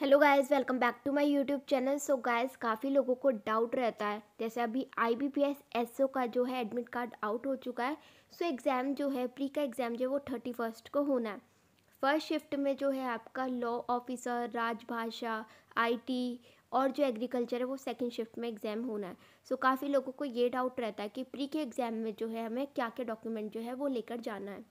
hello guys welcome back to my YouTube channel so guys काफ़ी लोगों को doubt रहता है जैसे अभी आईबीपीएस एसओ का जो है एडमिट कार्ड आउट हो चुका है सो so, एग्ज़ाम जो है प्री का एग्ज़ाम जो है वो थर्टी फर्स्ट को होना है फर्स्ट शिफ्ट में जो है आपका लॉ ऑफिसर राजभाषा आईटी और जो एग्रीकल्चर है वो सेकेंड शिफ्ट में एग्ज़ाम होना है सो so, काफ़ी लोगों को ये डाउट रहता है कि प्री के एग्ज़ाम में जो है हमें क्या क्या डॉक्यूमेंट जो है वो लेकर जाना है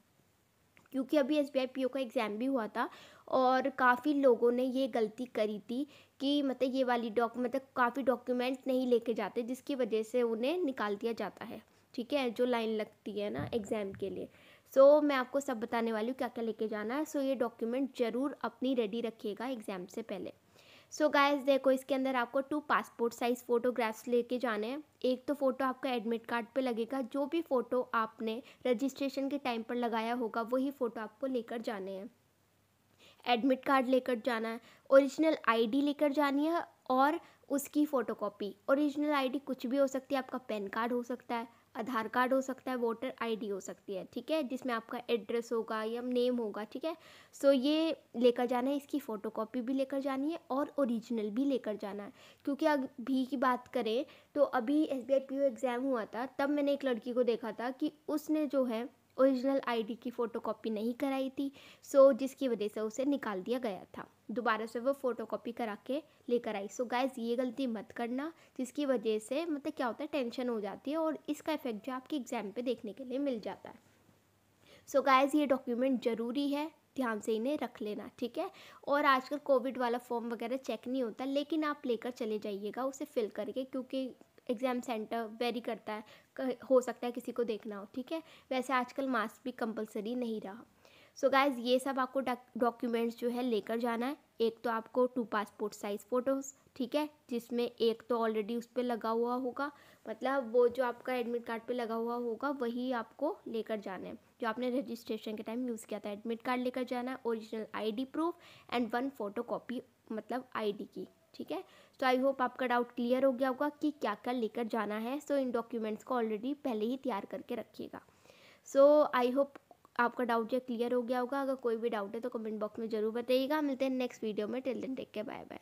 क्योंकि अभी एस बी का एग्ज़ाम भी हुआ था और काफ़ी लोगों ने ये गलती करी थी कि मतलब ये वाली डॉक मतलब काफ़ी डॉक्यूमेंट नहीं लेके जाते जिसकी वजह से उन्हें निकाल दिया जाता है ठीक है जो लाइन लगती है ना एग्ज़ाम के लिए सो so, मैं आपको सब बताने वाली हूँ क्या क्या लेके जाना है सो so, ये डॉक्यूमेंट ज़रूर अपनी रेडी रखिएगा एग्ज़ाम से पहले सो so गाइस देखो इसके अंदर आपको टू पासपोर्ट साइज़ फ़ोटोग्राफ्स लेके जाने हैं एक तो फ़ोटो आपका एडमिट कार्ड पे लगेगा जो भी फ़ोटो आपने रजिस्ट्रेशन के टाइम पर लगाया होगा वही फ़ोटो आपको लेकर जाने हैं एडमिट कार्ड लेकर जाना है ओरिजिनल आईडी लेकर जानी है और उसकी फ़ोटोकॉपी ओरिजिनल आईडी कुछ भी हो सकती है आपका पैन कार्ड हो सकता है आधार कार्ड हो सकता है वोटर आईडी हो सकती है ठीक है जिसमें आपका एड्रेस होगा या नेम होगा ठीक है सो ये लेकर जाना है इसकी फ़ोटोकॉपी भी लेकर जानी है और ओरिजिनल भी लेकर जाना है क्योंकि अभी की बात करें तो अभी एस बी एग्ज़ाम हुआ था तब मैंने एक लड़की को देखा था कि उसने जो है ओरिजिनल आईडी की फ़ोटोकॉपी नहीं कराई थी सो जिसकी वजह से उसे निकाल दिया गया था दोबारा से वो फ़ोटोकॉपी करा के लेकर आई सो गाइज ये गलती मत करना जिसकी वजह से मतलब क्या होता है टेंशन हो जाती है और इसका इफेक्ट जो आपके एग्ज़ाम पे देखने के लिए मिल जाता है सो so गाइज़ ये डॉक्यूमेंट ज़रूरी है ध्यान से इन्हें रख लेना ठीक है और आजकल कोविड वाला फॉर्म वगैरह चेक नहीं होता लेकिन आप लेकर चले जाइएगा उसे फिल करके क्योंकि एग्ज़ाम सेंटर वेरी करता है हो सकता है किसी को देखना हो ठीक है वैसे आजकल मास्क भी कंपलसरी नहीं रहा सो so गाइज ये सब आपको डॉक्यूमेंट्स जो है लेकर जाना है एक तो आपको टू पासपोर्ट साइज़ फ़ोटोज़ ठीक है जिसमें एक तो ऑलरेडी उस पर लगा हुआ होगा मतलब वो जो आपका एडमिट कार्ड पे लगा हुआ होगा वही आपको लेकर जाना है जो आपने रजिस्ट्रेशन के टाइम यूज़ किया था एडमिट कार्ड लेकर जाना है original ID proof and one photocopy मतलब आई की ठीक है तो आई होप आपका डाउट क्लियर हो गया होगा कि क्या क्या लेकर जाना है सो so, इन डॉक्यूमेंट्स को ऑलरेडी पहले ही तैयार करके रखिएगा सो आई होप आपका डाउट यह क्लियर हो गया होगा अगर कोई भी डाउट है तो कमेंट बॉक्स में जरूर बताइएगा मिलते हैं नेक्स्ट वीडियो में till then take care bye bye